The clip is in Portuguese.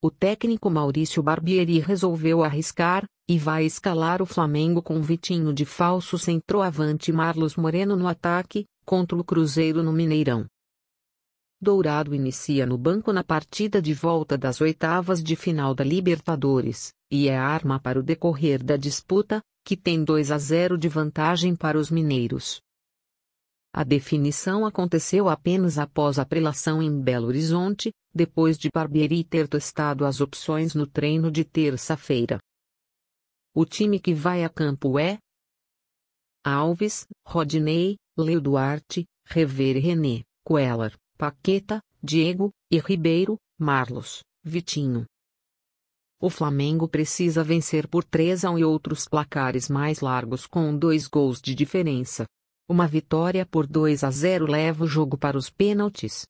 O técnico Maurício Barbieri resolveu arriscar, e vai escalar o Flamengo com Vitinho de falso centroavante Marlos Moreno no ataque, contra o Cruzeiro no Mineirão. Dourado inicia no banco na partida de volta das oitavas de final da Libertadores, e é arma para o decorrer da disputa, que tem 2 a 0 de vantagem para os mineiros. A definição aconteceu apenas após a prelação em Belo Horizonte, depois de Barbieri ter testado as opções no treino de terça-feira. O time que vai a campo é Alves, Rodney, Leo Duarte, Rever e René, Coelar, Paqueta, Diego e Ribeiro, Marlos, Vitinho. O Flamengo precisa vencer por 3 a 1 e outros placares mais largos com dois gols de diferença. Uma vitória por 2 a 0 leva o jogo para os pênaltis.